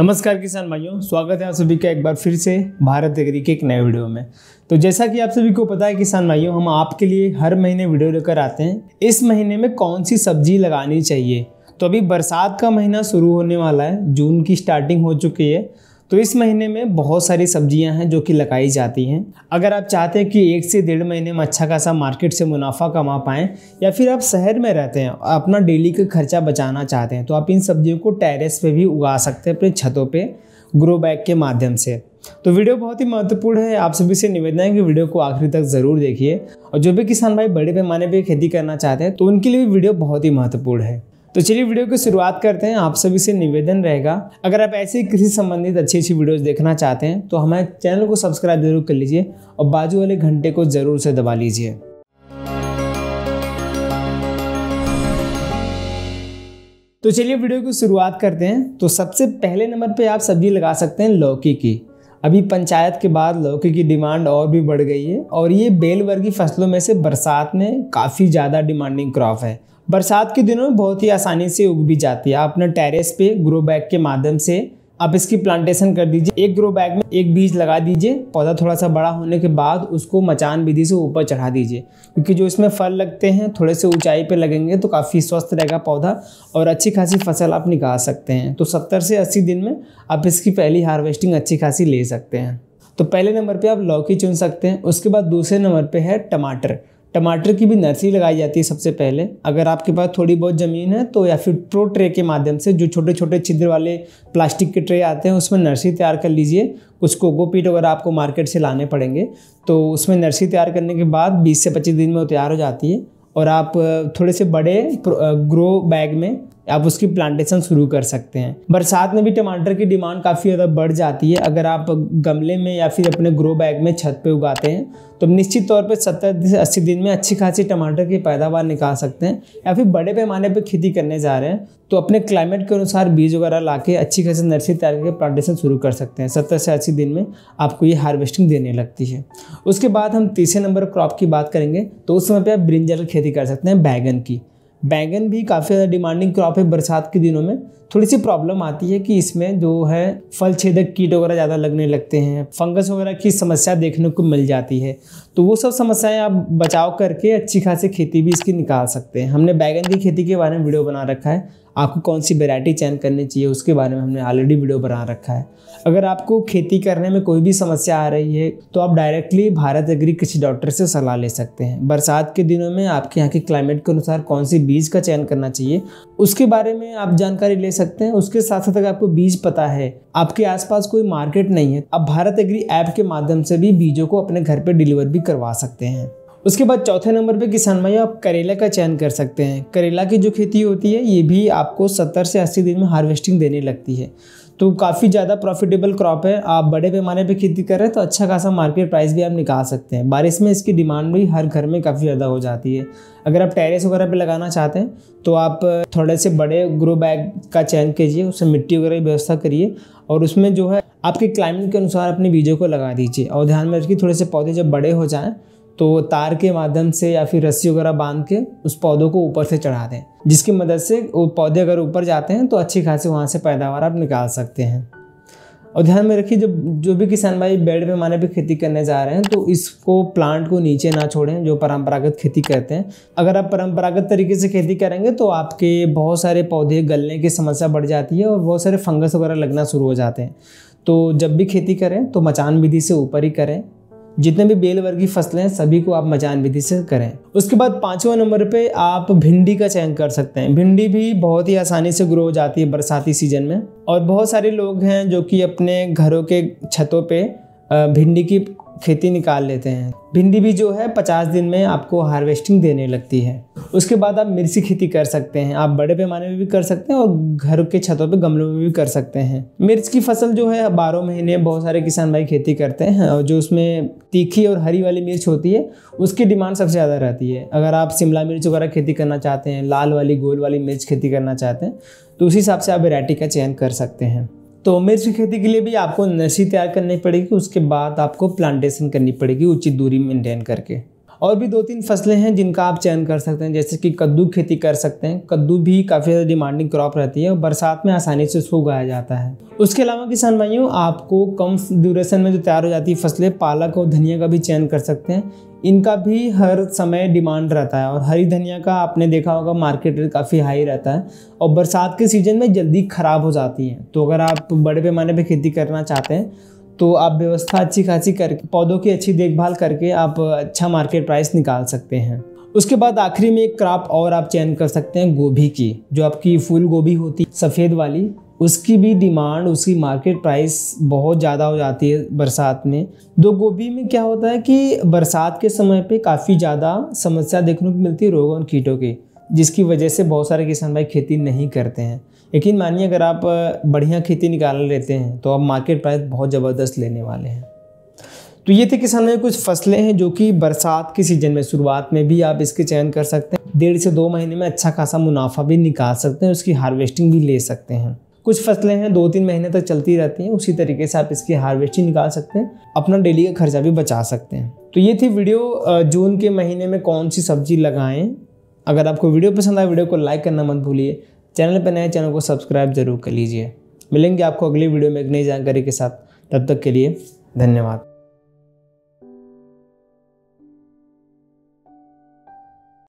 नमस्कार किसान भाइयों स्वागत है आप सभी का एक बार फिर से भारत एग्री के एक नए वीडियो में तो जैसा कि आप सभी को पता है किसान भाइयों हम आपके लिए हर महीने वीडियो लेकर आते हैं इस महीने में कौन सी सब्जी लगानी चाहिए तो अभी बरसात का महीना शुरू होने वाला है जून की स्टार्टिंग हो चुकी है तो इस महीने में बहुत सारी सब्जियां हैं जो कि लगाई जाती हैं अगर आप चाहते हैं कि एक से डेढ़ महीने में अच्छा खासा मार्केट से मुनाफा कमा पाएँ या फिर आप शहर में रहते हैं और अपना डेली का खर्चा बचाना चाहते हैं तो आप इन सब्जियों को टेरेस पे भी उगा सकते हैं अपनी छतों पर ग्रो बैग के माध्यम से तो वीडियो बहुत ही महत्वपूर्ण है आप सभी से निवेदन है कि वीडियो को आखिरी तक जरूर देखिए और जो भी किसान भाई बड़े पैमाने पर खेती करना चाहते हैं तो उनके लिए भी वीडियो बहुत ही महत्वपूर्ण है तो चलिए वीडियो की शुरुआत करते हैं आप सभी से निवेदन रहेगा अगर आप ऐसे कृषि संबंधित अच्छी अच्छी वीडियोस देखना चाहते हैं तो हमारे चैनल को सब्सक्राइब जरूर कर लीजिए और बाजू वाले घंटे को जरूर से दबा लीजिए तो चलिए वीडियो की शुरुआत करते हैं तो सबसे पहले नंबर पे आप सब्जी लगा सकते हैं लौकी की अभी पंचायत के बाद लौकी की डिमांड और भी बढ़ गई है और ये बेल वर्गी फसलों में से बरसात में काफ़ी ज़्यादा डिमांडिंग क्रॉप है बरसात के दिनों में बहुत ही आसानी से उग भी जाती है आप अपने टेरेस पे ग्रो बैग के माध्यम से आप इसकी प्लांटेशन कर दीजिए एक ग्रो बैग में एक बीज लगा दीजिए पौधा थोड़ा सा बड़ा होने के बाद उसको मचान विधि से ऊपर चढ़ा दीजिए क्योंकि जो इसमें फल लगते हैं थोड़े से ऊंचाई पे लगेंगे तो काफ़ी स्वस्थ रहेगा पौधा और अच्छी खासी फसल आप निकाल सकते हैं तो सत्तर से अस्सी दिन में आप इसकी पहली हार्वेस्टिंग अच्छी खासी ले सकते हैं तो पहले नंबर पर आप लौकी चुन सकते हैं उसके बाद दूसरे नंबर पर है टमाटर टमाटर की भी नर्सरी लगाई जाती है सबसे पहले अगर आपके पास थोड़ी बहुत ज़मीन है तो या फिर प्रो ट्रे के माध्यम से जो छोटे छोटे छिद्र वाले प्लास्टिक के ट्रे आते हैं उसमें नर्सरी तैयार कर लीजिए कुछ कोकोपीट वगैरह आपको मार्केट से लाने पड़ेंगे तो उसमें नर्सरी तैयार करने के बाद बीस से पच्चीस दिन में वो तैयार हो जाती है और आप थोड़े से बड़े ग्रो बैग में आप उसकी प्लांटेशन शुरू कर सकते हैं बरसात में भी टमाटर की डिमांड काफ़ी ज़्यादा बढ़ जाती है अगर आप गमले में या फिर अपने ग्रो बैग में छत पे उगाते हैं तो निश्चित तौर पे 70 से 80 दिन में अच्छी खासी टमाटर की पैदावार निकाल सकते हैं या फिर बड़े पैमाने पर खेती करने जा रहे हैं तो अपने क्लाइमेट के अनुसार बीज वगैरह ला के अच्छी खासी नर्सरी तैयार करके प्लांटेशन शुरू कर सकते हैं सत्तर से अस्सी दिन में आपको ये हार्वेस्टिंग देने लगती है उसके बाद हम तीसरे नंबर क्रॉप की बात करेंगे तो उस समय पर आप ब्रिंजल की खेती कर सकते हैं बैगन की बैंगन भी काफ़ी ज़्यादा डिमांडिंग क्रॉप है बरसात के दिनों में थोड़ी सी प्रॉब्लम आती है कि इसमें जो है फल छेदक कीट वगैरह ज़्यादा लगने लगते हैं फंगस वगैरह की समस्या देखने को मिल जाती है तो वो सब समस्याएं आप बचाव करके अच्छी खासी खेती भी इसकी निकाल सकते हैं हमने बैगन की खेती के बारे में वीडियो बना रखा है आपको कौन सी वेराइटी चयन करनी चाहिए उसके बारे में हमने ऑलरेडी वीडियो बना रखा है अगर आपको खेती करने में कोई भी समस्या आ रही है तो आप directly Bharat agri Krishi doctor से सलाह ले सकते हैं बरसात के दिनों में आपके यहाँ के क्लाइमेट के अनुसार कौन सी बीज का चयन करना चाहिए उसके बारे में आप जानकारी ले सकते हैं उसके साथ साथ अगर आपको बीज पता है आपके आसपास कोई मार्केट नहीं है आप भारत एग्री ऐप के माध्यम से भी बीजों को अपने घर पर डिलीवर भी करवा सकते हैं उसके बाद चौथे नंबर पे किसान भाई आप करेला का चयन कर सकते हैं करेला की जो खेती होती है ये भी आपको सत्तर से अस्सी दिन में हार्वेस्टिंग देने लगती है तो काफ़ी ज़्यादा प्रॉफिटेबल क्रॉप है आप बड़े पैमाने पे खेती कर रहे हैं तो अच्छा खासा मार्केट प्राइस भी आप निकाल सकते हैं बारिश में इसकी डिमांड भी हर घर में काफ़ी ज़्यादा हो जाती है अगर आप टेरेस वगैरह पर लगाना चाहते हैं तो आप थोड़े से बड़े ग्रो बैग का चयन कीजिए उसमें मिट्टी वगैरह की व्यवस्था करिए और उसमें जो है आपके क्लाइमेट के अनुसार अपने बीजों को लगा दीजिए और ध्यान में रखिए थोड़े से पौधे जब बड़े हो जाएँ तो तार के माध्यम से या फिर रस्सी वगैरह बांध के उस पौधों को ऊपर से चढ़ा दें जिसकी मदद से वो पौधे अगर ऊपर जाते हैं तो अच्छी खासी वहाँ से पैदावार आप निकाल सकते हैं और ध्यान में रखिए जब जो भी किसान भाई बेड पैमाने पे खेती करने जा रहे हैं तो इसको प्लांट को नीचे ना छोड़ें जो परंपरागत खेती करते हैं अगर आप परंपरागत तरीके से खेती करेंगे तो आपके बहुत सारे पौधे गलने की समस्या बढ़ जाती है और बहुत सारे फंगस वगैरह लगना शुरू हो जाते हैं तो जब भी खेती करें तो मचान विधि से ऊपर ही करें जितने भी बेल वर्ग की फसलें हैं सभी को आप मचान विधि से करें उसके बाद पाँचवा नंबर पे आप भिंडी का चयन कर सकते हैं भिंडी भी बहुत ही आसानी से ग्रो हो जाती है बरसाती सीजन में और बहुत सारे लोग हैं जो कि अपने घरों के छतों पे भिंडी की खेती निकाल लेते हैं भिंडी भी जो है पचास दिन में आपको हार्वेस्टिंग देने लगती है उसके बाद आप मिर्ची खेती कर सकते हैं आप बड़े पैमाने में भी कर सकते हैं और घर के छतों पे गमलों में भी कर सकते हैं मिर्च की फसल जो है बारह महीने बहुत सारे किसान भाई खेती करते हैं और जो उसमें तीखी और हरी वाली मिर्च होती है उसकी डिमांड सबसे ज़्यादा रहती है अगर आप शिमला मिर्च वगैरह खेती करना चाहते हैं लाल वाली गोल वाली मिर्च खेती करना चाहते हैं तो उसी हिसाब से आप वेराइटी का चयन कर सकते हैं तो मिर्च की खेती के लिए भी आपको नर्सरी तैयार करनी पड़ेगी उसके बाद आपको प्लांटेशन करनी पड़ेगी उचित दूरी मेंटेन करके और भी दो तीन फसलें हैं जिनका आप चयन कर सकते हैं जैसे कि कद्दू खेती कर सकते हैं कद्दू भी काफ़ी ज़्यादा डिमांडिंग क्रॉप रहती है और बरसात में आसानी से उसको उगाया जाता है उसके अलावा किसान भाइयों आपको कम ड्यूरेशन में जो तैयार हो जाती है फसलें पालक और धनिया का भी चयन कर सकते हैं इनका भी हर समय डिमांड रहता है और हरी धनिया का आपने देखा होगा मार्केट रेट काफ़ी हाई रहता है और बरसात के सीज़न में जल्दी ख़राब हो जाती है तो अगर आप बड़े पैमाने पर खेती करना चाहते हैं तो आप व्यवस्था अच्छी खासी करके पौधों की अच्छी देखभाल करके आप अच्छा मार्केट प्राइस निकाल सकते हैं उसके बाद आखिरी में एक क्रॉप और आप चयन कर सकते हैं गोभी की जो आपकी फूल गोभी होती है सफ़ेद वाली उसकी भी डिमांड उसकी मार्केट प्राइस बहुत ज़्यादा हो जाती है बरसात में दो गोभी में क्या होता है कि बरसात के समय पे काफ़ी ज़्यादा समस्या देखने को मिलती है रोगों और कीटों की जिसकी वजह से बहुत सारे किसान भाई खेती नहीं करते हैं लेकिन मानिए अगर आप बढ़िया खेती निकाल लेते हैं तो आप मार्केट प्राइस बहुत ज़बरदस्त लेने वाले हैं तो ये थे किसान भाई कुछ फसलें हैं जो कि बरसात के सीज़न में शुरुआत में भी आप इसके चयन कर सकते हैं डेढ़ से दो महीने में अच्छा खासा मुनाफा भी निकाल सकते हैं उसकी हार्वेस्टिंग भी ले सकते हैं कुछ फसलें हैं दो तीन महीने तक चलती रहती हैं उसी तरीके से आप इसकी हार्वेस्टिंग निकाल सकते हैं अपना डेली का खर्चा भी बचा सकते हैं तो ये थी वीडियो जून के महीने में कौन सी सब्जी लगाएं अगर आपको वीडियो पसंद आए वीडियो को लाइक करना मत भूलिए चैनल पर नए चैनल को सब्सक्राइब जरूर कर लीजिए मिलेंगे आपको अगली वीडियो में एक नई जानकारी के साथ तब तक के लिए धन्यवाद